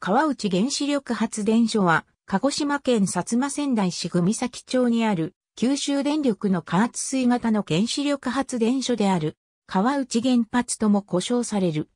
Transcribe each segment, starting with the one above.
川内原子力発電所は、鹿児島県薩摩仙台市組崎町にある、九州電力の加圧水型の原子力発電所である、川内原発とも呼称される。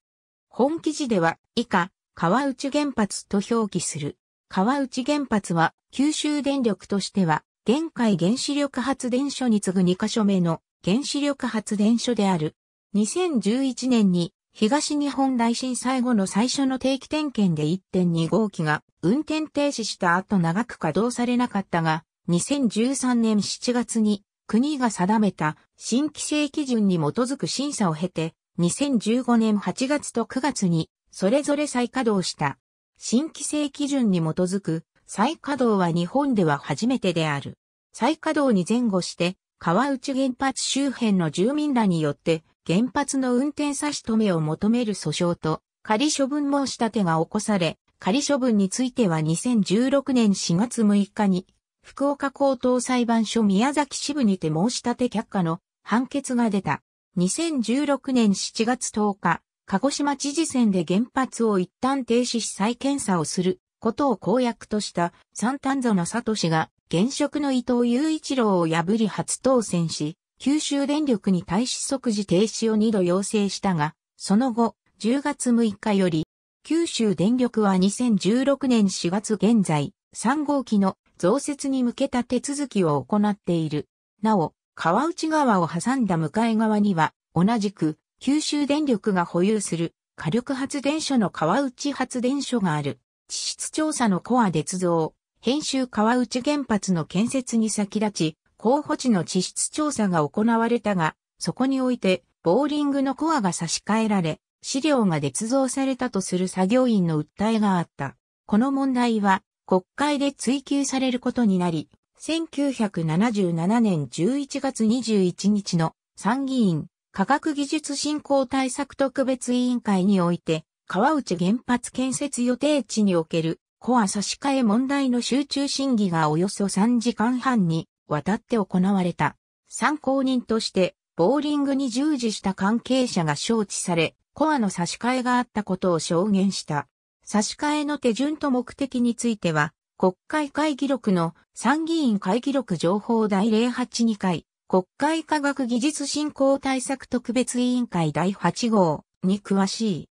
本記事では、以下、川内原発と表記する。川内原発は、九州電力としては、現海原子力発電所に次ぐ2カ所目の原子力発電所である。2011年に東日本大震災後の最初の定期点検で1.2号機が運転停止した後長く稼働されなかったが、2013年7月に国が定めた新規制基準に基づく審査を経て、2015年8月と9月にそれぞれ再稼働した。新規制基準に基づく再稼働は日本では初めてである。再稼働に前後して、川内原発周辺の住民らによって原発の運転差し止めを求める訴訟と、仮処分申し立てが起こされ、仮処分については2016年4月6日に、福岡高等裁判所宮崎支部にて申し立て却下の判決が出た。2016年7月10日、鹿児島知事選で原発を一旦停止し再検査をすることを公約とした三丹園氏が現職の伊藤雄一郎を破り初当選し、九州電力に対し即時停止を2度要請したが、その後、10月6日より、九州電力は2016年4月現在、3号機の増設に向けた手続きを行っている。なお、川内川を挟んだ向かい側には、同じく九州電力が保有する火力発電所の川内発電所がある。地質調査のコア鉄造、編集川内原発の建設に先立ち、候補地の地質調査が行われたが、そこにおいて、ボーリングのコアが差し替えられ、資料が捏造されたとする作業員の訴えがあった。この問題は、国会で追及されることになり、1977年11月21日の参議院科学技術振興対策特別委員会において、川内原発建設予定地におけるコア差し替え問題の集中審議がおよそ3時間半に渡って行われた。参考人として、ボーリングに従事した関係者が招致され、コアの差し替えがあったことを証言した。差し替えの手順と目的については、国会会議録の参議院会議録情報第082回、国会科学技術振興対策特別委員会第8号に詳しい。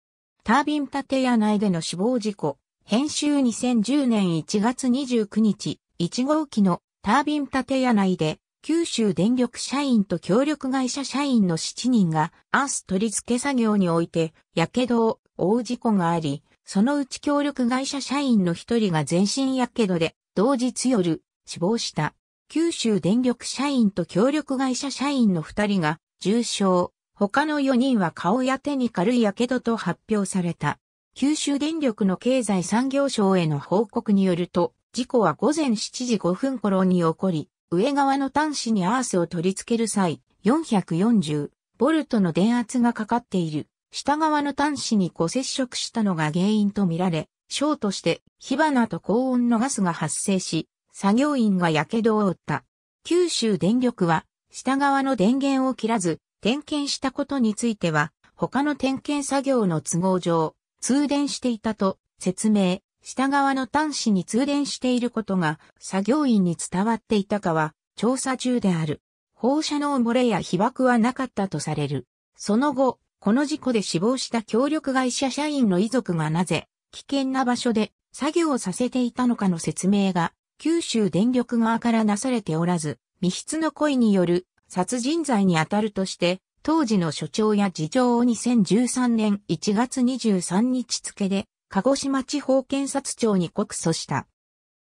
タービン建屋内での死亡事故、編集2010年1月29日、1号機のタービン建屋内で、九州電力社員と協力会社社員の7人が、アース取り付け作業において、火傷を負う事故があり、そのうち協力会社社員の1人が全身火傷で、同日夜、死亡した。九州電力社員と協力会社社員の2人が、重傷。他の4人は顔や手に軽い火傷と発表された。九州電力の経済産業省への報告によると、事故は午前7時5分頃に起こり、上側の端子にアースを取り付ける際、440ボルトの電圧がかかっている。下側の端子に誤接触したのが原因とみられ、ショーとして火花と高温のガスが発生し、作業員が火傷を負った。九州電力は、下側の電源を切らず、点検したことについては、他の点検作業の都合上、通電していたと説明。下側の端子に通電していることが作業員に伝わっていたかは調査中である。放射能漏れや被爆はなかったとされる。その後、この事故で死亡した協力会社社員の遺族がなぜ危険な場所で作業をさせていたのかの説明が九州電力側からなされておらず、密室の故意による殺人罪に当たるとして、当時の所長や次長を2013年1月23日付で鹿児島地方検察庁に告訴した。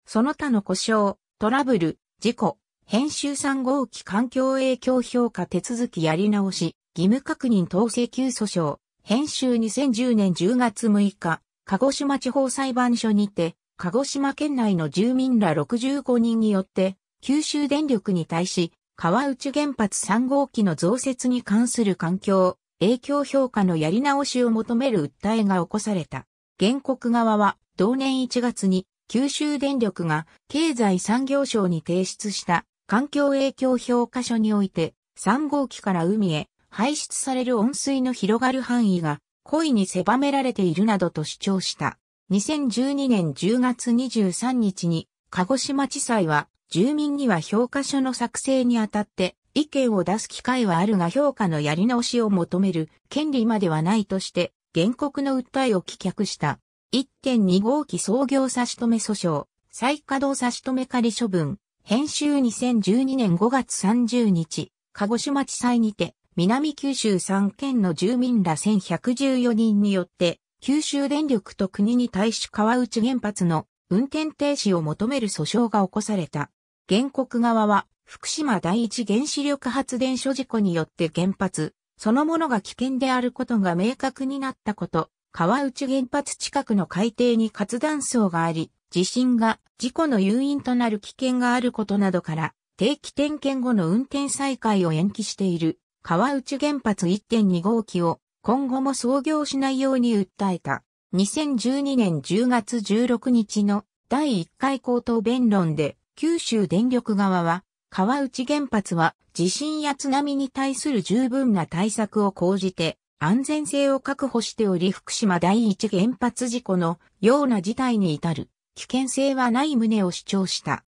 その他の故障、トラブル、事故、編集3号機環境影響評価手続きやり直し、義務確認等請求訴訟、編集2010年10月6日、鹿児島地方裁判所にて、鹿児島県内の住民ら65人によって、九州電力に対し、川内原発3号機の増設に関する環境、影響評価のやり直しを求める訴えが起こされた。原告側は同年1月に九州電力が経済産業省に提出した環境影響評価書において3号機から海へ排出される温水の広がる範囲が故意に狭められているなどと主張した。2012年10月23日に鹿児島地裁は住民には評価書の作成にあたって意見を出す機会はあるが評価のやり直しを求める権利まではないとして原告の訴えを棄却した。1.2号機創業差し止め訴訟、再稼働差し止め仮処分、編集2012年5月30日、鹿児島地裁にて、南九州3県の住民ら1114人によって、九州電力と国に対し川内原発の運転停止を求める訴訟が起こされた。原告側は、福島第一原子力発電所事故によって原発、そのものが危険であることが明確になったこと、川内原発近くの海底に活断層があり、地震が事故の誘因となる危険があることなどから、定期点検後の運転再開を延期している川内原発1.2号機を今後も操業しないように訴えた。2012年10月16日の第1回口頭弁論で九州電力側は川内原発は地震や津波に対する十分な対策を講じて安全性を確保しており福島第一原発事故のような事態に至る危険性はない旨を主張した。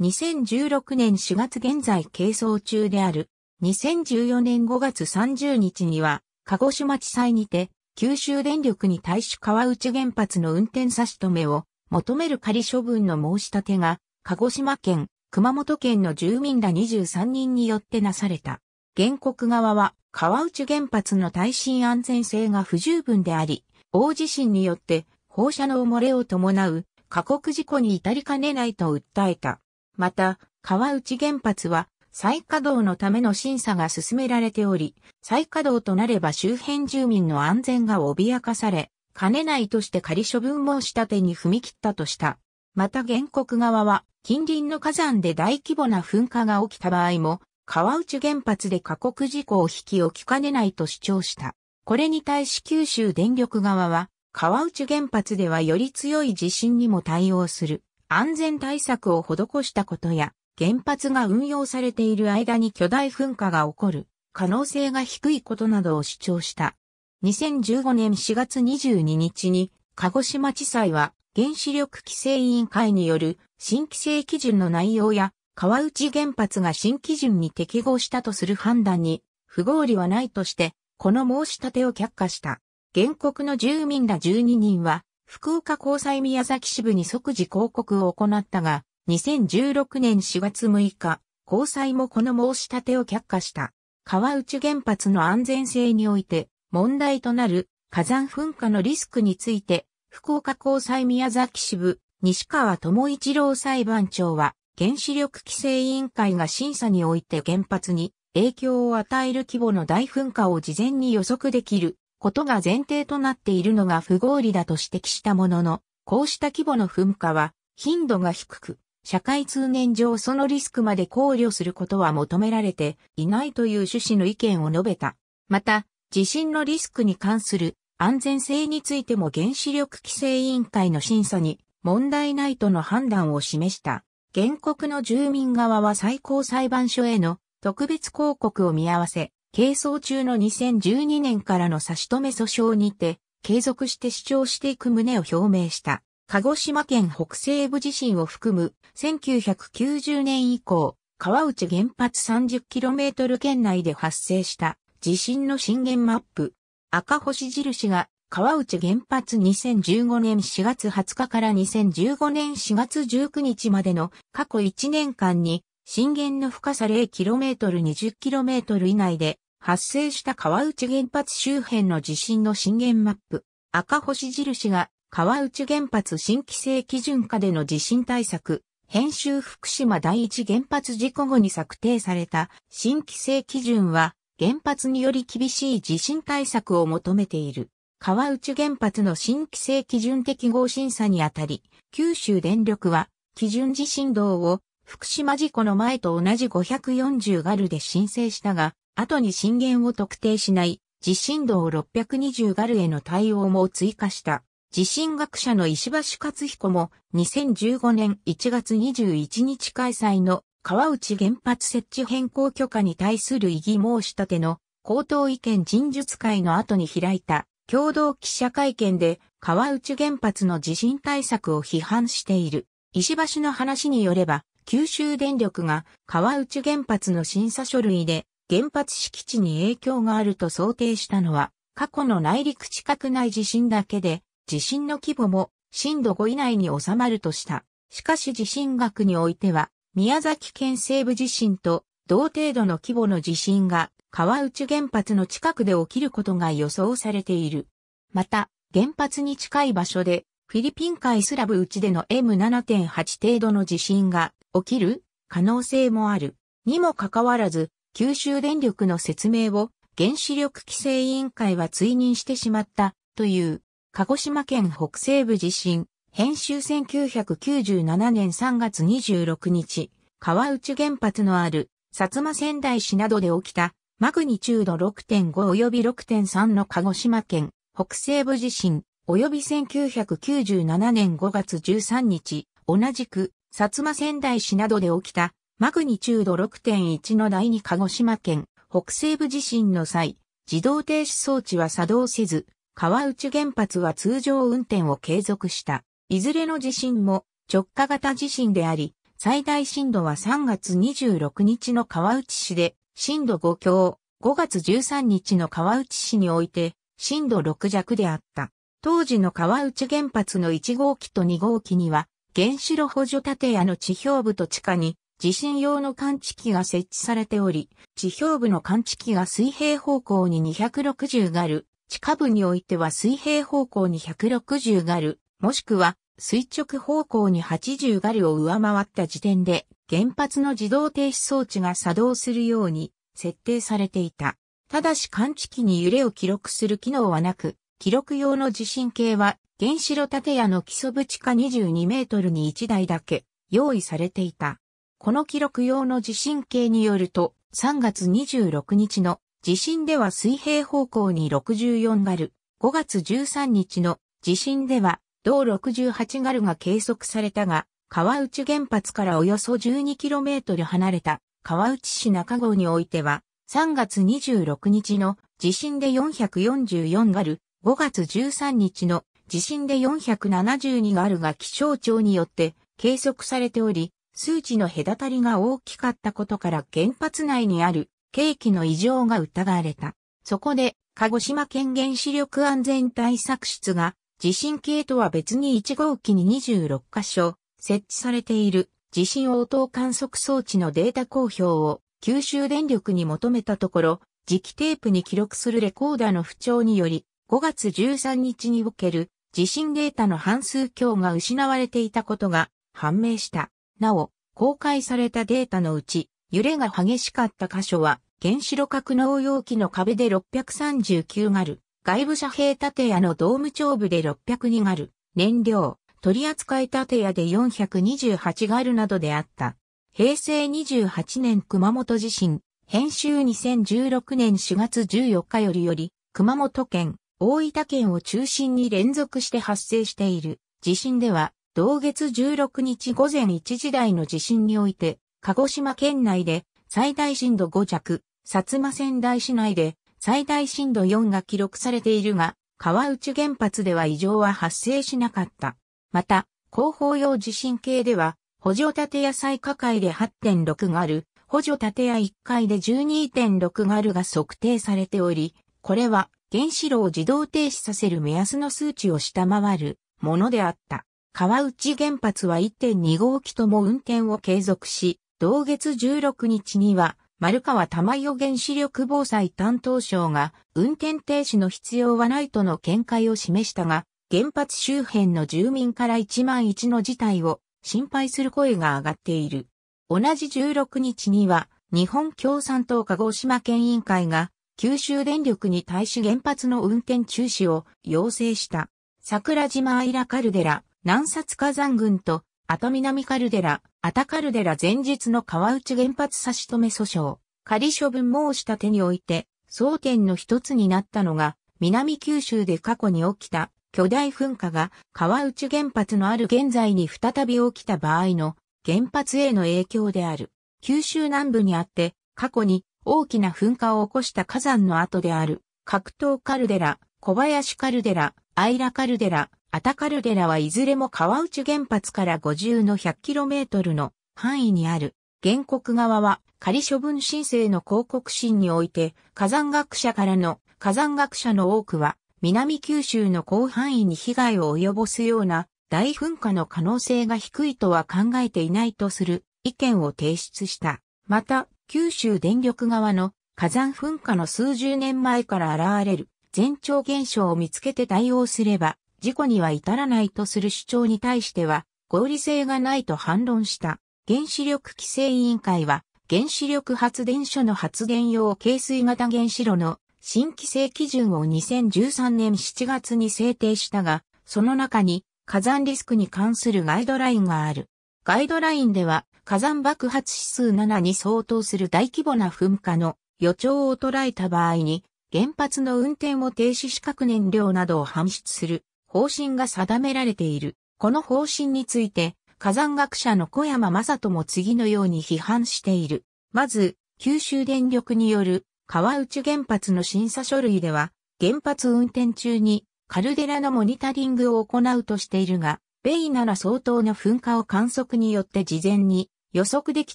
2016年4月現在係争中である2014年5月30日には鹿児島地裁にて九州電力に対し川内原発の運転差し止めを求める仮処分の申し立てが鹿児島県熊本県の住民ら23人によってなされた。原告側は川内原発の耐震安全性が不十分であり、大地震によって放射能漏れを伴う過酷事故に至りかねないと訴えた。また、川内原発は再稼働のための審査が進められており、再稼働となれば周辺住民の安全が脅かされ、兼ねないとして仮処分申し立てに踏み切ったとした。また原告側は、近隣の火山で大規模な噴火が起きた場合も、川内原発で過酷事故を引き起きかねないと主張した。これに対し九州電力側は、川内原発ではより強い地震にも対応する安全対策を施したことや、原発が運用されている間に巨大噴火が起こる可能性が低いことなどを主張した。2015年4月22日に鹿児島地裁は原子力規制委員会による新規制基準の内容や川内原発が新基準に適合したとする判断に不合理はないとして、この申し立てを却下した。原告の住民ら12人は、福岡高裁宮崎支部に即時抗告を行ったが、2016年4月6日、高裁もこの申し立てを却下した。川内原発の安全性において、問題となる火山噴火のリスクについて、福岡高裁宮崎支部、西川智一郎裁判長は、原子力規制委員会が審査において原発に影響を与える規模の大噴火を事前に予測できることが前提となっているのが不合理だと指摘したものの、こうした規模の噴火は頻度が低く、社会通念上そのリスクまで考慮することは求められていないという趣旨の意見を述べた。また、地震のリスクに関する安全性についても原子力規制委員会の審査に問題ないとの判断を示した。原告の住民側は最高裁判所への特別抗告を見合わせ、係争中の2012年からの差し止め訴訟にて、継続して主張していく旨を表明した。鹿児島県北西部地震を含む1990年以降、川内原発 30km 圏内で発生した地震の震源マップ赤星印が川内原発2015年4月20日から2015年4月19日までの過去1年間に震源の深さ 0km、20km 以内で発生した川内原発周辺の地震の震源マップ。赤星印が川内原発新規制基準下での地震対策。編集福島第一原発事故後に策定された新規制基準は原発により厳しい地震対策を求めている。川内原発の新規制基準適合審査にあたり、九州電力は基準地震動を福島事故の前と同じ540ガルで申請したが、後に震源を特定しない地震動620ガルへの対応も追加した。地震学者の石橋勝彦も2015年1月21日開催の川内原発設置変更許可に対する異議申し立ての口頭意見陳述会の後に開いた共同記者会見で川内原発の地震対策を批判している。石橋の話によれば、九州電力が川内原発の審査書類で原発敷地に影響があると想定したのは過去の内陸くな内地震だけで地震の規模も震度5以内に収まるとした。しかし地震学においては宮崎県西部地震と同程度の規模の地震が川内原発の近くで起きることが予想されている。また、原発に近い場所でフィリピン海スラブ内での M7.8 程度の地震が起きる可能性もある。にもかかわらず、九州電力の説明を原子力規制委員会は追認してしまったという、鹿児島県北西部地震編集1997年3月26日、川内原発のある薩摩仙台市などで起きたマグニチュード6.5及び6.3の鹿児島県北西部地震及び1997年5月13日、同じく薩摩仙台市などで起きたマグニチュード6.1の第2鹿児島県北西部地震の際、自動停止装置は作動せず、川内原発は通常運転を継続した。いずれの地震も直下型地震であり、最大震度は3月26日の川内市で震度5強、5月13日の川内市において震度6弱であった。当時の川内原発の1号機と2号機には原子炉補助建屋の地表部と地下に地震用の感知器が設置されており、地表部の感知器が水平方向に260ガル、地下部においては水平方向に160ガル、もしくは垂直方向に80ガルを上回った時点で原発の自動停止装置が作動するように設定されていた。ただし感知器に揺れを記録する機能はなく、記録用の地震計は原子炉建屋の基礎部地下22メートルに1台だけ用意されていた。この記録用の地震計によると、3月26日の地震では水平方向に64ガル、5月13日の地震では同68ガルが計測されたが、川内原発からおよそ1 2トル離れた川内市中郷においては、3月26日の地震で444ガル、5月13日の地震で472ガルが気象庁によって計測されており、数値の隔たりが大きかったことから原発内にある景気の異常が疑われた。そこで、鹿児島県原子力安全対策室が地震計とは別に1号機に26箇所設置されている地震応答観測装置のデータ公表を九州電力に求めたところ、磁気テープに記録するレコーダーの不調により、5月13日における地震データの半数強が失われていたことが判明した。なお、公開されたデータのうち、揺れが激しかった箇所は、原子炉格納容器の壁で639ある。外部遮蔽建屋のドーム長部で602ガル、燃料、取扱建屋で428ガルなどであった。平成28年熊本地震、編集2016年4月14日よりより、熊本県、大分県を中心に連続して発生している地震では、同月16日午前1時台の地震において、鹿児島県内で最大震度5弱、薩摩川台市内で最大震度4が記録されているが、川内原発では異常は発生しなかった。また、後方用地震計では、補助建屋最下階で8.6がある、補助建屋1階で12.6があるが測定されており、これは原子炉を自動停止させる目安の数値を下回るものであった。川内原発は1.2号機とも運転を継続し、同月16日には丸川玉代原子力防災担当省が運転停止の必要はないとの見解を示したが、原発周辺の住民から1万1の事態を心配する声が上がっている。同じ16日には、日本共産党鹿児島県委員会が、九州電力に対し原発の運転中止を要請した。桜島アイラカルデラ、南薩火山群と後南カルデラ、アタカルデラ前日の川内原発差し止め訴訟、仮処分申し立てにおいて、争点の一つになったのが、南九州で過去に起きた巨大噴火が川内原発のある現在に再び起きた場合の原発への影響である。九州南部にあって過去に大きな噴火を起こした火山の跡である格闘カルデラ、小林カルデラ、アイラカルデラ、アタカルデラはいずれも川内原発から50の 100km の範囲にある。原告側は仮処分申請の広告審において火山学者からの火山学者の多くは南九州の広範囲に被害を及ぼすような大噴火の可能性が低いとは考えていないとする意見を提出した。また、九州電力側の火山噴火の数十年前から現れる前兆現象を見つけて対応すれば事故には至らないとする主張に対しては、合理性がないと反論した。原子力規制委員会は、原子力発電所の発電用軽水型原子炉の新規制基準を2013年7月に制定したが、その中に火山リスクに関するガイドラインがある。ガイドラインでは火山爆発指数7に相当する大規模な噴火の予兆を捉えた場合に原発の運転を停止し核燃料などを搬出する方針が定められている。この方針について、火山学者の小山正人も次のように批判している。まず、九州電力による川内原発の審査書類では、原発運転中にカルデラのモニタリングを行うとしているが、ベイなら相当の噴火を観測によって事前に予測でき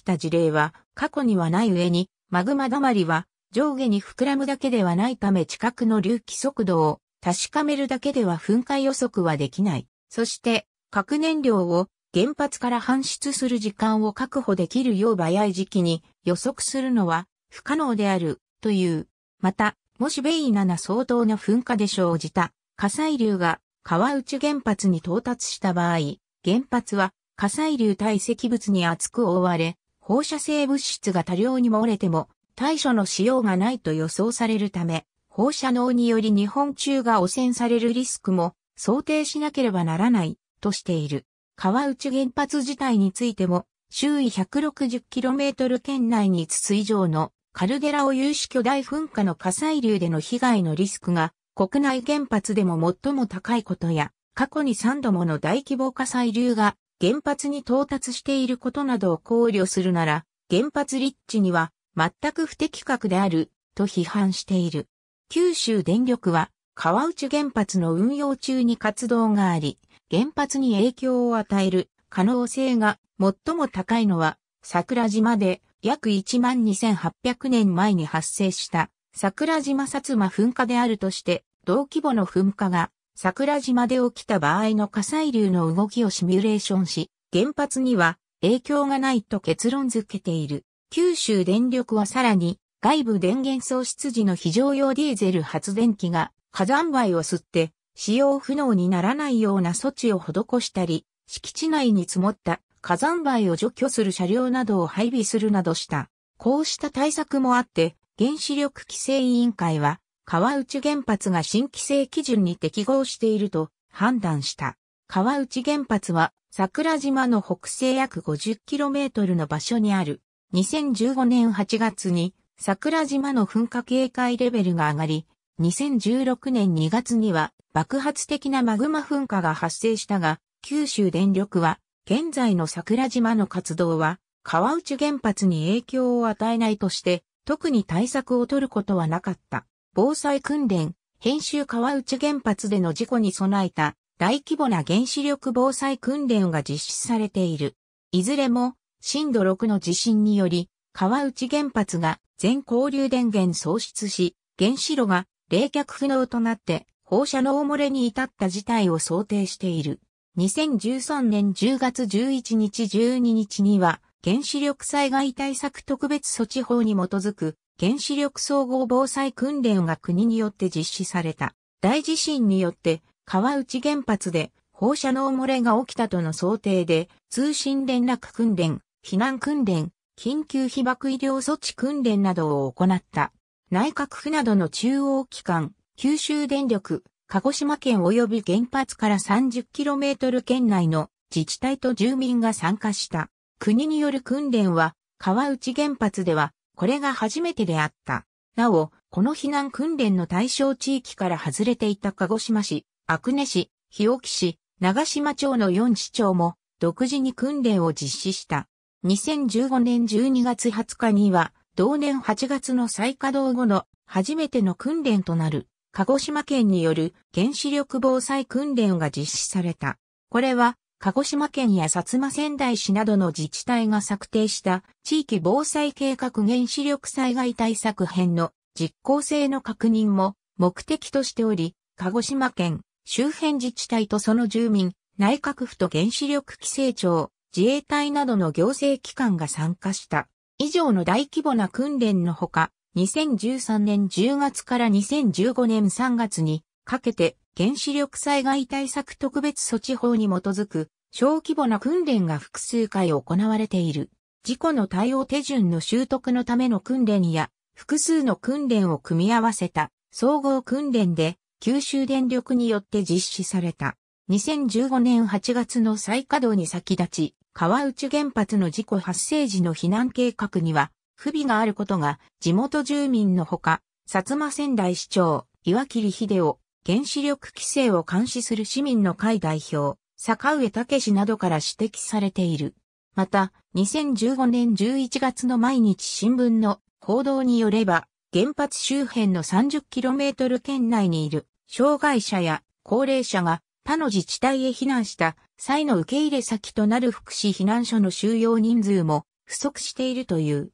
た事例は過去にはない上に、マグマ溜まりは上下に膨らむだけではないため近くの隆起速度を確かめるだけでは噴火予測はできない。そして、核燃料を原発から搬出する時間を確保できるよう早い時期に予測するのは不可能であるという。また、もしベイナナ相当の噴火で生じた火砕流が川内原発に到達した場合、原発は火砕流堆積物に厚く覆われ、放射性物質が多量に漏れても対処のしようがないと予想されるため、放射能により日本中が汚染されるリスクも想定しなければならないとしている。川内原発自体についても、周囲 160km 圏内に5つ以上のカルデラを有し巨大噴火の火砕流での被害のリスクが国内原発でも最も高いことや、過去に3度もの大規模火砕流が原発に到達していることなどを考慮するなら、原発立地には全く不適格であると批判している。九州電力は川内原発の運用中に活動があり、原発に影響を与える可能性が最も高いのは桜島で約12,800年前に発生した桜島薩摩噴火であるとして同規模の噴火が桜島で起きた場合の火砕流の動きをシミュレーションし、原発には影響がないと結論付けている。九州電力はさらに外部電源喪失時の非常用ディーゼル発電機が火山灰を吸って使用不能にならないような措置を施したり、敷地内に積もった火山灰を除去する車両などを配備するなどした。こうした対策もあって、原子力規制委員会は、川内原発が新規制基準に適合していると判断した。川内原発は桜島の北西約 50km の場所にある2015年8月に桜島の噴火警戒レベルが上がり、2016年2月には爆発的なマグマ噴火が発生したが、九州電力は、現在の桜島の活動は、川内原発に影響を与えないとして、特に対策を取ることはなかった。防災訓練、編集川内原発での事故に備えた大規模な原子力防災訓練が実施されている。いずれも震度6の地震により川内原発が全交流電源喪失し、原子炉が冷却不能となって放射能漏れに至った事態を想定している。2013年10月11日12日には原子力災害対策特別措置法に基づく原子力総合防災訓練が国によって実施された。大地震によって川内原発で放射能漏れが起きたとの想定で通信連絡訓練、避難訓練、緊急被爆医療措置訓練などを行った。内閣府などの中央機関、九州電力、鹿児島県及び原発から 30km 圏内の自治体と住民が参加した。国による訓練は、川内原発では、これが初めてであった。なお、この避難訓練の対象地域から外れていた鹿児島市、阿久根市、日置市、長島町の4市町も、独自に訓練を実施した。2015年12月20日には、同年8月の再稼働後の初めての訓練となる、鹿児島県による原子力防災訓練が実施された。これは、鹿児島県や薩摩仙台市などの自治体が策定した地域防災計画原子力災害対策編の実効性の確認も目的としており、鹿児島県周辺自治体とその住民、内閣府と原子力規制庁、自衛隊などの行政機関が参加した。以上の大規模な訓練のほか、2013年10月から2015年3月にかけて原子力災害対策特別措置法に基づく小規模な訓練が複数回行われている。事故の対応手順の習得のための訓練や複数の訓練を組み合わせた総合訓練で九州電力によって実施された。2015年8月の再稼働に先立ち、川内原発の事故発生時の避難計画には、不備があることが地元住民のほか、薩摩仙台市長、岩切秀夫、原子力規制を監視する市民の会代表、坂上武などから指摘されている。また、2015年11月の毎日新聞の報道によれば、原発周辺の 30km 圏内にいる障害者や高齢者が他の自治体へ避難した際の受け入れ先となる福祉避難所の収容人数も不足しているという。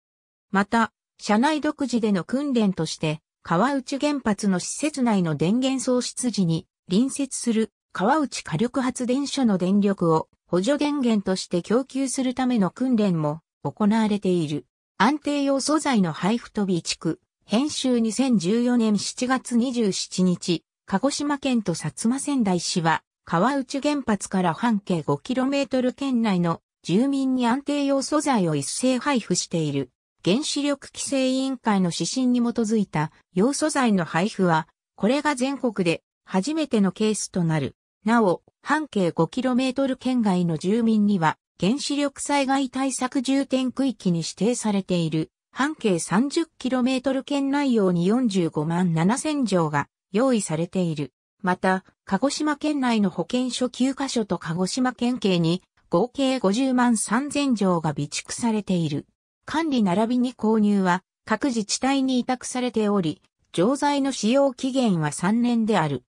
また、社内独自での訓練として、川内原発の施設内の電源喪失時に隣接する川内火力発電所の電力を補助電源として供給するための訓練も行われている。安定用素材の配布と備蓄、編集2014年7月27日、鹿児島県と薩摩仙台市は、川内原発から半径 5km 圏内の住民に安定用素材を一斉配布している。原子力規制委員会の指針に基づいた要素材の配布は、これが全国で初めてのケースとなる。なお、半径 5km 圏外の住民には、原子力災害対策重点区域に指定されている、半径 30km 圏内用に45万7000錠が用意されている。また、鹿児島県内の保健所9カ所と鹿児島県警に合計50万3000錠が備蓄されている。管理並びに購入は各自治体に委託されており、錠剤の使用期限は3年である。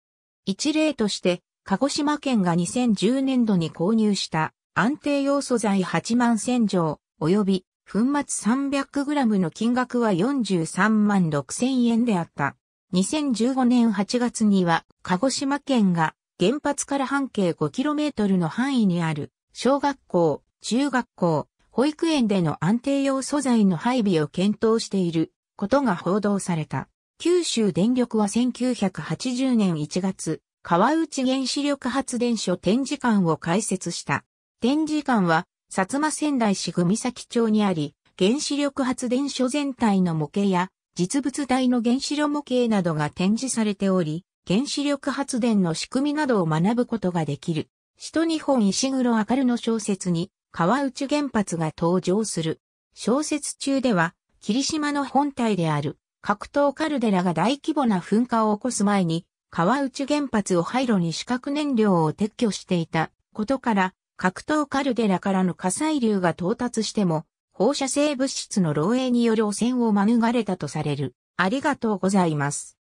一例として、鹿児島県が2010年度に購入した安定要素剤8万1000錠及び粉末 300g の金額は43万6000円であった。2015年8月には、鹿児島県が原発から半径 5km の範囲にある小学校、中学校、保育園での安定用素材の配備を検討していることが報道された。九州電力は1980年1月、川内原子力発電所展示館を開設した。展示館は、薩摩仙台市組崎町にあり、原子力発電所全体の模型や実物大の原子炉模型などが展示されており、原子力発電の仕組みなどを学ぶことができる。首都日本石黒明るの小説に川内原発が登場する。小説中では、霧島の本体である格闘カルデラが大規模な噴火を起こす前に、川内原発を廃炉に四角燃料を撤去していたことから、格闘カルデラからの火砕流が到達しても、放射性物質の漏洩による汚染を免れたとされる。ありがとうございます。